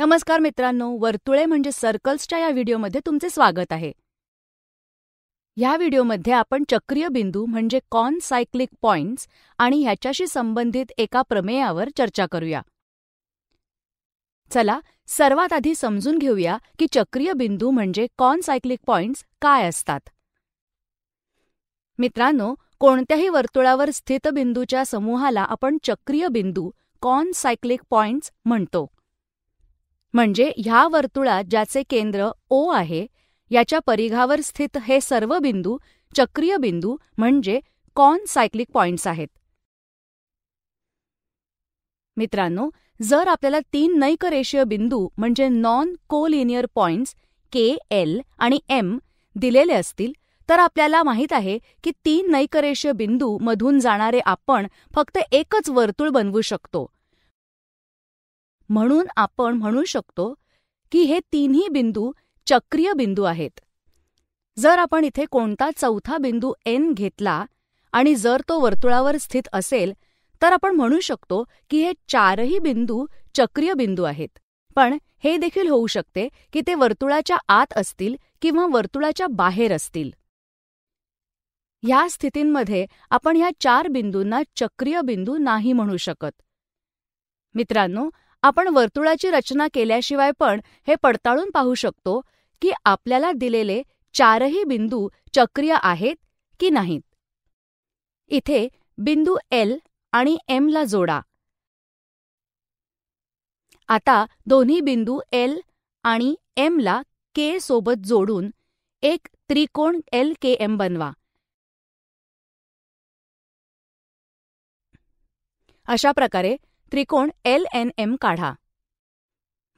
नमस्कार मित्रांनो वर्तुळे म्हणजे सर्कल्सच्या या व्हिडिओमध्ये तुमचे स्वागत आहे ह्या व्हिडिओमध्ये आपण चक्रीय बिंदू म्हणजे कॉन सायक्लिक पॉइंट्स आणि ह्याच्याशी संबंधित एका प्रमेयावर चर्चा करूया चला सर्वात आधी समजून घेऊया की चक्रीय बिंदू म्हणजे कॉन सायक्लिक पॉइंट्स काय असतात मित्रांनो कोणत्याही वर्तुळावर स्थित बिंदूच्या समूहाला आपण चक्रीय बिंदू कॉन सायक्लिक पॉइंट्स म्हणतो म्हणजे ह्या वर्तुळात ज्याचे केंद्र ओ आहे याच्या परिघावर स्थित हे सर्व बिंदू चक्रीय बिंदू म्हणजे कॉन सायक्लिक पॉइंट्स आहेत मित्रांनो जर आपल्याला तीन नैकरेषीय बिंदू म्हणजे non collinear points K L आणि एम दिलेले असतील तर आपल्याला माहीत आहे की तीन नैकरेषीय बिंदू मधून जाणारे आपण फक्त एकच वर्तुळ बनवू शकतो म्हणून आपण म्हणू शकतो की हे तीनही बिंदू चक्रीय बिंदू आहेत जर आपण इथे कोणता चौथा बिंदू एन घेतला आणि जर तो वर्तुळावर स्थित असेल तर आपण म्हणू शकतो की हे चारही बिंदू चक्रीय बिंदू आहेत पण हे देखील होऊ शकते की ते वर्तुळाच्या आत असतील किंवा वर्तुळाच्या बाहेर असतील ह्या स्थितींमध्ये आपण ह्या चार बिंदूंना चक्रीय बिंदू नाही म्हणू शकत मित्रांनो आपण वर्तुळाची रचना केल्याशिवाय पण हे पडताळून पाहू शकतो की आपल्याला दिलेले चारही बिंदू चक्रीय आहेत की नाहीत इथे बिंदू एल आणि ला जोडा आता दोन्ही बिंदू एल आणि ला के सोबत जोडून एक त्रिकोण एल के एम बनवा अशा प्रकारे त्रिकोण एल एन एम काढा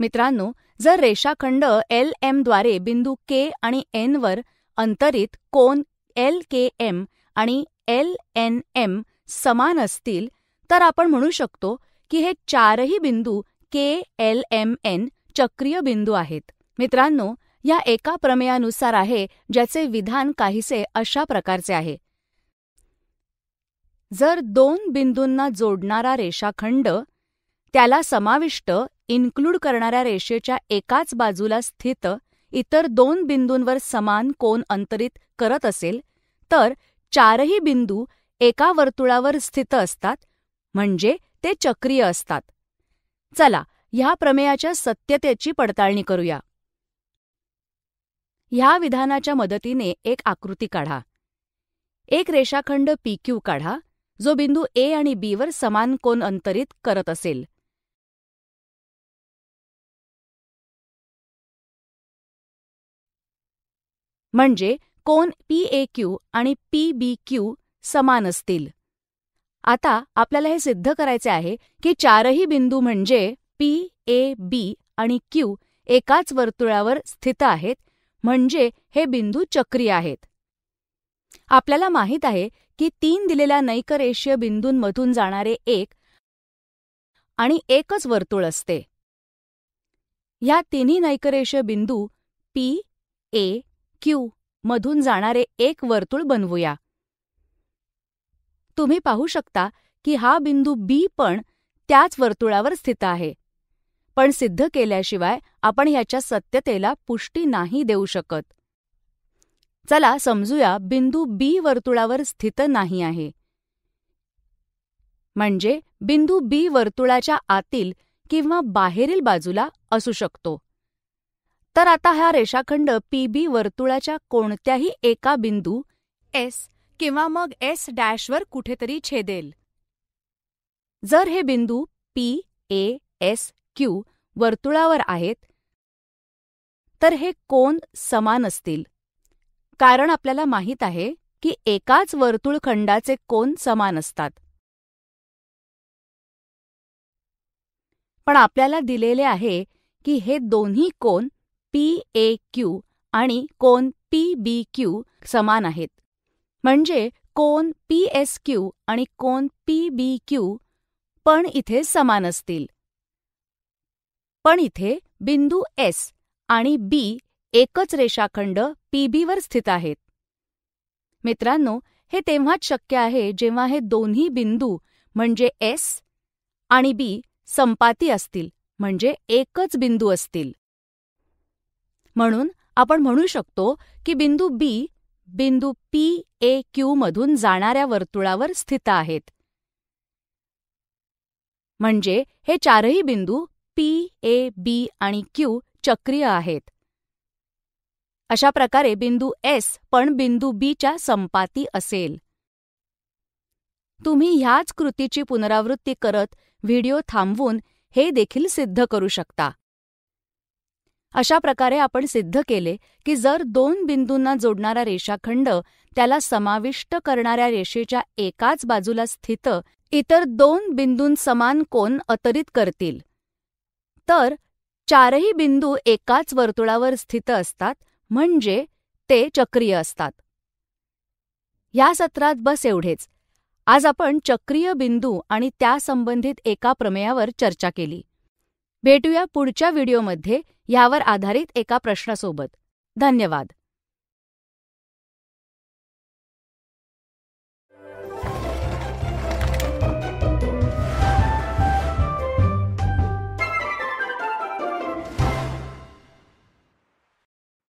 मित्रांनो जर रेषाखंड एल द्वारे बिंदू के आणि एन वर अंतरित कोन एल के एम आणि एल एन एम समान असतील तर आपण म्हणू शकतो की हे चारही बिंदू के एल एम एन चक्रीय बिंदू आहेत मित्रांनो या एका प्रमेयानुसार आहे ज्याचे विधान काहीसे अशा प्रकारचे आहे जर दोन बिंदूंना जोडणारा रेषाखंड त्याला समाविष्ट इन्क्लूड करणाऱ्या रेषेच्या एकाच बाजूला स्थित इतर दोन बिंदूंवर समान कोन अंतरित करत असेल तर चारही बिंदू एका वर्तुळावर स्थित असतात म्हणजे ते चक्रीय असतात चला ह्या प्रमेयाच्या सत्यतेची पडताळणी करूया ह्या विधानाच्या मदतीने एक आकृती काढा एक रेषाखंड पी क्यू काढा जो बिंदू ए आणि बी वर समान कोन अंतरित करत असेल म्हणजे कोन पी ए क्यू आणि पी बी क्यू समान असतील आता आपल्याला हे सिद्ध करायचे आहे की चारही बिंदू म्हणजे पी ए बी आणि क्यू एकाच वर्तुळावर स्थित आहेत म्हणजे हे बिंदू चक्री आहेत आपल्याला माहीत आहे की तीन दिलेल्या नैकरेशीय बिंदूंमधून जाणारे एक आणि एकच वर्तुळ असते ह्या तिन्ही नैकरेशीय बिंदू पी ए क्यू मधून जाणारे एक वर्तुळ बनवूया तुम्ही पाहू शकता की हा बिंदू बी पण त्याच वर्तुळावर स्थित आहे पण सिद्ध केल्याशिवाय आपण ह्याच्या सत्यतेला पुष्टी नाही देऊ शकत चला समजूया बिंदू बी वर्तुळावर स्थित नाही आहे म्हणजे बिंदू बी वर्तुळाच्या आतील किंवा बाहेरील बाजूला असू शकतो तर आता हा रेषाखंड पी बी वर्तुळाच्या कोणत्याही एका बिंदू एस किंवा मग एस डॅशवर कुठेतरी छेदेल जर हे बिंदू पी ए एस क्यू वर्तुळावर आहेत तर हे कोन समान असतील कारण आपल्याला माहीत आहे की एकाच वर्तुळखंडाचे कोन समान असतात पण आपल्याला दिलेले आहे की हे दोन्ही कोन पी ए क्यू आणि कोन पी बी क्यू समान आहेत म्हणजे कोन पी एस क्यू आणि कोन पी बी क्यू पण इथे समान असतील पण इथे बिंदू एस आणि बी एकच रेषाखंड पीबीवर स्थित आहेत मित्रांनो हे तेव्हाच शक्य आहे जेव्हा हे दोन्ही बिंदू म्हणजे एस आणि बी संपाती असतील म्हणजे एकच बिंदू असतील म्हणून आपण म्हणू शकतो की बिंदू बी बिंदू पी ए क्यू मधून जाणाऱ्या वर्तुळावर स्थित आहेत म्हणजे हे चारही बिंदू पी ए बी आणि क्यू चक्रीय आहेत अशा प्रकारे बिंदू एस पण बिंदू बीच्या संपाती असेल तुम्ही ह्याच कृतीची पुनरावृत्ती करत व्हिडिओ थांबवून हे देखील सिद्ध करू शकता अशा प्रकारे आपण सिद्ध केले की जर दोन बिंदूंना जोडणारा रेषाखंड त्याला समाविष्ट करणाऱ्या रेषेच्या एकाच बाजूला स्थित इतर दोन बिंदूं समान कोन अतरित करतील तर चारही बिंदू एकाच वर्तुळावर स्थित असतात म्हणजे ते चक्रीय असतात या सत्रात बस एवढेच आज आपण चक्रीय बिंदू आणि त्या संबंधित एका प्रमेयावर चर्चा केली भेटूया पुढच्या व्हिडिओमध्ये यावर आधारित एका प्रश्नासोबत धन्यवाद